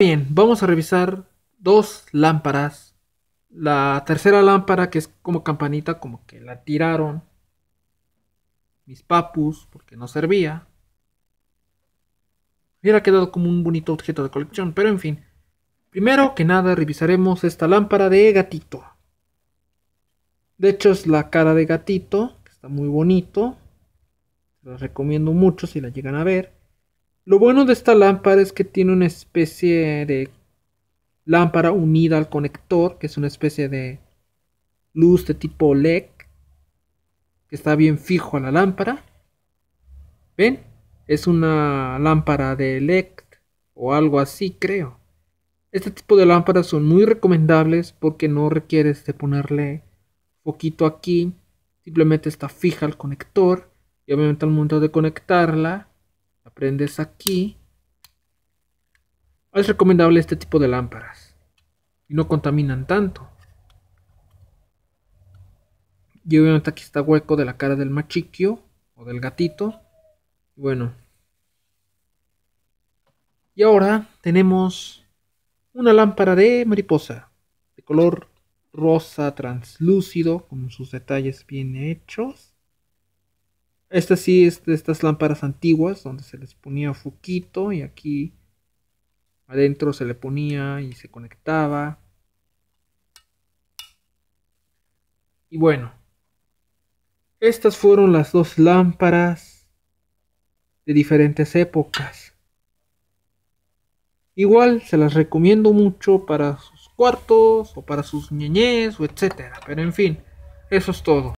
Bien, vamos a revisar dos lámparas. La tercera lámpara, que es como campanita, como que la tiraron mis papus porque no servía. Hubiera quedado como un bonito objeto de colección, pero en fin. Primero que nada revisaremos esta lámpara de gatito. De hecho es la cara de gatito, que está muy bonito. Se recomiendo mucho si la llegan a ver. Lo bueno de esta lámpara es que tiene una especie de lámpara unida al conector, que es una especie de luz de tipo LED, que está bien fijo a la lámpara. ¿Ven? Es una lámpara de LED o algo así, creo. Este tipo de lámparas son muy recomendables porque no requieres de ponerle poquito aquí, simplemente está fija al conector y obviamente al momento de conectarla prendes aquí, es recomendable este tipo de lámparas. Y no contaminan tanto. Y obviamente aquí está hueco de la cara del machiquio o del gatito. Bueno. Y ahora tenemos una lámpara de mariposa. De color rosa translúcido. Con sus detalles bien hechos. Esta sí es de estas lámparas antiguas donde se les ponía foquito y aquí adentro se le ponía y se conectaba. Y bueno, estas fueron las dos lámparas de diferentes épocas. Igual se las recomiendo mucho para sus cuartos o para sus niñez o etcétera, pero en fin, eso es todo.